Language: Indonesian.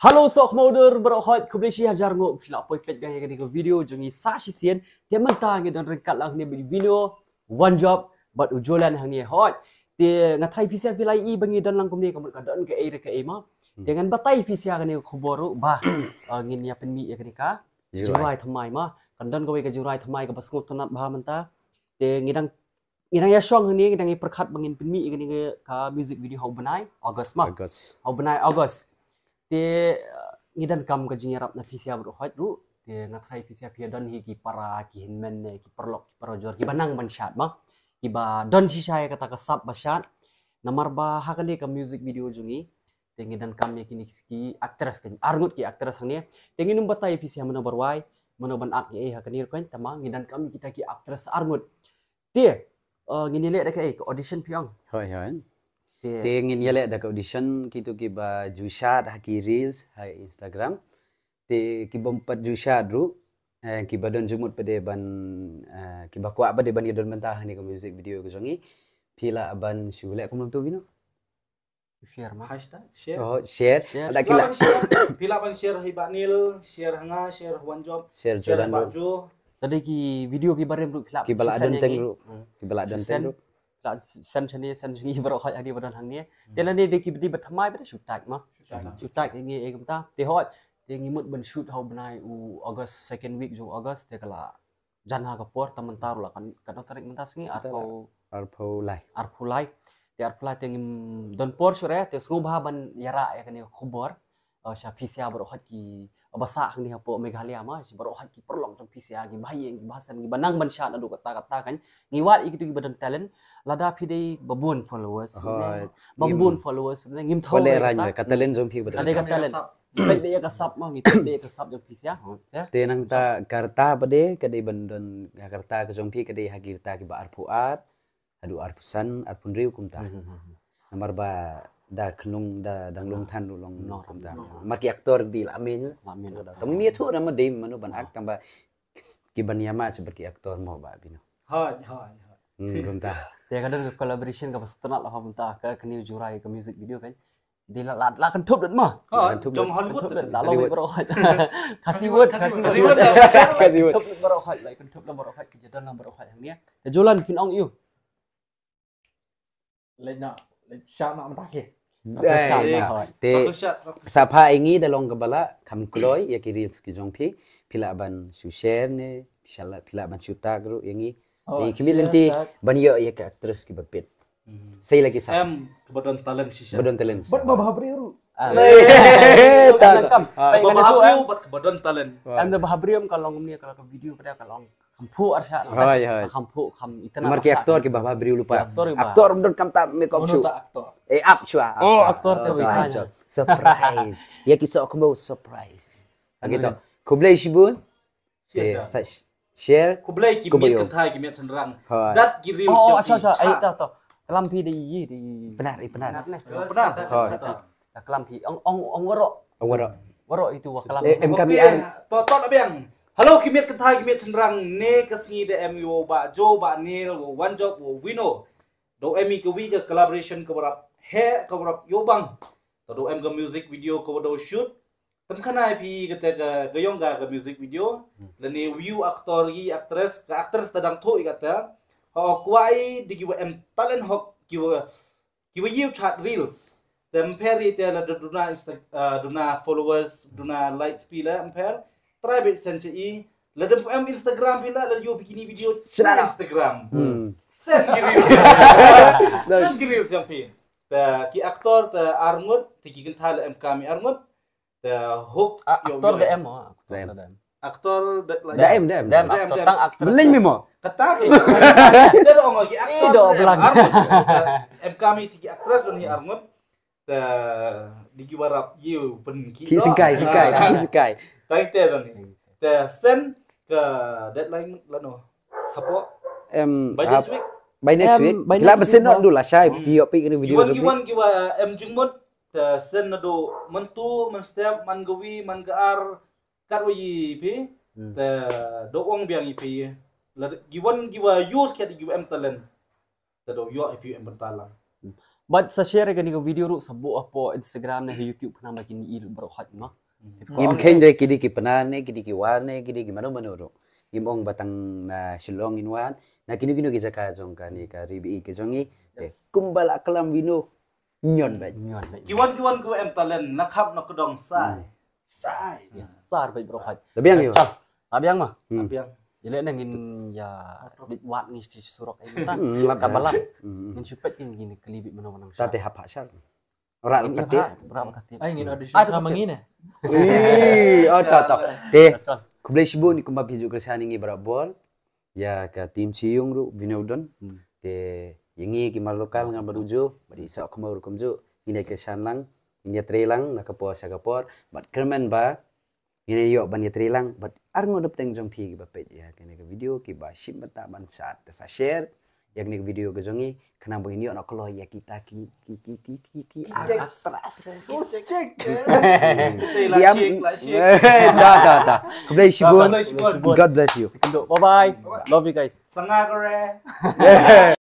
Hello sok moder bro hot ku boleh hajar ngok fila poi pet gaya ke video jungi sashi sian dia mentang dan rekat lang ni bagi video one job but ujolan hang ni hot dia ngatai pisi fila e i bangi dan lang kum ni kamut dan ke ai ke ai ma hmm. dengan batai pisi ke ni khoboru ba uh, ngin ya penmi ya ke ka jurai thamai ma kan dan ko ke jurai thamai ke basngut na ba menta dia ngidang ngidang ya song ni ngidang i ya perkat bangin penmi ke ya ka music video hau benai august ma august hau benai august te ngidan kam ka jingi rap na fisia bro hoit ru te na thrai fisia pia don hi ki para ki hin men ne ki parlok paro jor ki banang ban shat ma ki ba don si shai kata ka sap ba shat namar ba ha ka ne ka music video jungi te ngidan kam ye kini ki actress ka argut ki actress ang ne te ngi num ba tai fisia mona bar wai mona ban ak ye ha ka nir kan tama ngidan kam kita ki actress argut te uh, ngini le da e, ka audition piang hoi hoi yeah. te ngin yale audition kita gitu, ki ba jushat ha reels ha instagram te ki bom pat ru eh, ki badon jumut pade ban eh, ki ba kuat pade ban ki don mentah ni ko music video ko songi pila ban syule ko mam bino share mah hashtag share oh share, share. ada kila pila ban share hibanil share nga share job share jodan share tadi ki video ki barem ru pila ki balak don teng ru ki balak don teng ru la san chani san chani bro khoi ani bro thang ni te la ni de ki bi ba thamai ba shu tak ma shu tak ni e kam ta te hot te ngi mut ban shoot how banai u august second week jo august te kala jana ka por taman tar la kan kan tarik mentas ni arpo arpo lai arpo lai te arpo lai te ngi don por shure te sngu ba ban yara ya kan o sha pisia bro khot ki bahasa ang ni hapo megalia ma si bro khot ki perlong tam pisia gi bahai gi bahasa gi banang ban sha adu kata kata kan ngiwat ikut gi badan talent lada pidei babun followers babun followers ne ngim tho le eh, ran ka talent zum phi bada ka talent be be ka sub ma mi be ka sub yang pisia te nang ta karta bade ka dei bandon ka karta ka zum phi ka dei hagirta ki ba arpuat adu arpusan arpun riu kum ta hmm, hmm, hmm, namar ba da khlung da danglung than lu long no kum ta mar ki aktor di lamin lamin da tam mi thu ram dei manu ban ak tam ki ban yama seperti aktor mo ba bino hoi hoi gamta te ka dar collaboration ka lah, ha mta ke kni jurai ke music video kan di la la kan top dat ma jom hollywood la la bro khat word Kasih word Kasih word top bro khat la kan top la bro khat ke jadal la bro khat hang nia te eh. jolan fin ong you le na le sha na mta ke Tapi. sapa ingi dalam long gabala kam kloi ya ki reels ki jong phi pila ban shu share ne ban chuta gru तो एक मिल nanti बनियो ये के एक्ट्रेस की बपित सही lagi sa em kebetulan talent sih kebetulan talent buat babah priu kebetulan talent anda babah priu kalau ngomongnya kalau ke video pada kalau kampu arsha hoy hoy kampu kam itana marki aktor ke babah priu lupa aktor mundur kam ta make up aktor eh up shua ah. oh aktor surprise ya kisah aku mau surprise gitu kublai shibun Yes, share kublai belai ki mi kentai ki mi cenderang dat kirim oh, oh, oh, ai ta ta kelam pi di yi di eh, benar benar benar ha kelam pi ong ong ong waro waro waro itu wa kelam pi eh, em kami ai to to abang hello ki mi kentai ki mi cenderang ne ka singi de em yo ba jo ba ne wo wan jo wo wino do emi ke wi ke collaboration ke berap he ke berap yo bang do em ke music video ke do shoot kan kena IP kita ke gayong ke music video dan hmm. ni view aktor gi aktris ke aktris tadang to kata ho kuai di giwa em talent ho gi wa you chat reels dan pair itu ada duna duna followers duna likes pila pair try bit sense i ladam em instagram pila lalu yo bikini video cina instagram sen giri sen reels yang pin ta ki aktor ta armut ti ki kental em kami armut the hope ah, aktor DM oh aktor DM aktor DM DM DM aktor tang aktor beling mimo ketang ya. kita dong lagi aktor do belang M kami sih aktor dunia armut the di giwarap you pen ki singkai singkai singkai kai te don the send ke deadline lano oh, hapo em by next week by next week lah besin dulu lah saya video pik ini video giwan giwan giwan em jungmod تسندو mentu منستم منغوي منغار karoyi ipi ta do ong biang ipi la giwan giwa use kat giwa em talen ta do yo ipi em bertala hmm. but sa share ga ni video ru sabu apo instagram na youtube kana ma kini il bro hat ma hmm. ngim ken de kidi ki panane kidi ki wane kidi ki mano mano ru ngim ong batang na shilong in wan na kini kini ki jaka jong ka ni ka ribi ki i kumbala kalam wino nyon baik nyon baik kiwan kiwan ku em talen nakap nakodong kedong sai hmm. sai hmm. sar baik bro haj yang yo yang mah hmm. yang jadi nengin ya di wat ni si surok ini tan kabalak ngin supet ngin gini kelibit mana mana tadi hap hasan Orang ini apa? Orang kati. Ah ingin audition ah, sama mengine. Eh? Ih, oh tak tak. Teh, kau boleh sebut ni kembali juga kesana ini berapa bol? Ya ke tim Ciung tu, Binodon. Teh yengi ki mar lokal ngan baruju bari sa khumar kumju ine ke shanlang ine trelang na kapo sa kapor but kermen ba ine yo ban ye trelang but ar ngodop teng jong phi ki ya kene ke video ki ba ship mata ban sat sa share yak ni video ke jongi kena begini ono kelo ya kita ki ki ki ki ki ki astras cek diam dah dah dah kemudian shibun god bless you bye bye love you guys sangar kore